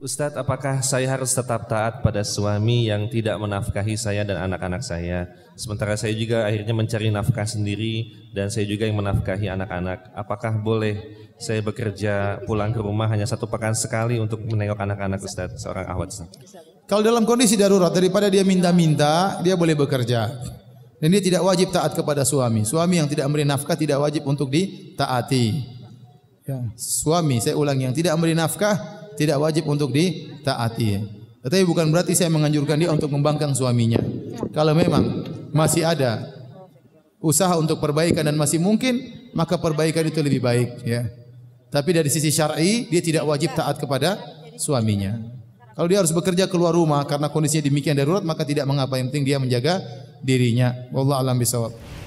Ustadz, apakah saya harus tetap taat pada suami yang tidak menafkahi saya dan anak-anak saya? Sementara saya juga akhirnya mencari nafkah sendiri dan saya juga yang menafkahi anak-anak. Apakah boleh saya bekerja pulang ke rumah hanya satu pekan sekali untuk menengok anak-anak Ustadz, seorang ahwat? Kalau dalam kondisi darurat, daripada dia minta-minta, dia boleh bekerja. Dan dia tidak wajib taat kepada suami. Suami yang tidak memberi nafkah tidak wajib untuk ditaati. Ya. Suami, saya ulang, yang tidak memberi nafkah tidak wajib untuk ditaati. Tetapi bukan berarti saya menganjurkan dia untuk membangkang suaminya. Kalau memang masih ada usaha untuk perbaikan dan masih mungkin, maka perbaikan itu lebih baik ya. Tapi dari sisi syar'i dia tidak wajib taat kepada suaminya. Kalau dia harus bekerja keluar rumah karena kondisinya demikian darurat maka tidak mengapa yang penting dia menjaga dirinya. Wallah alam bisawab.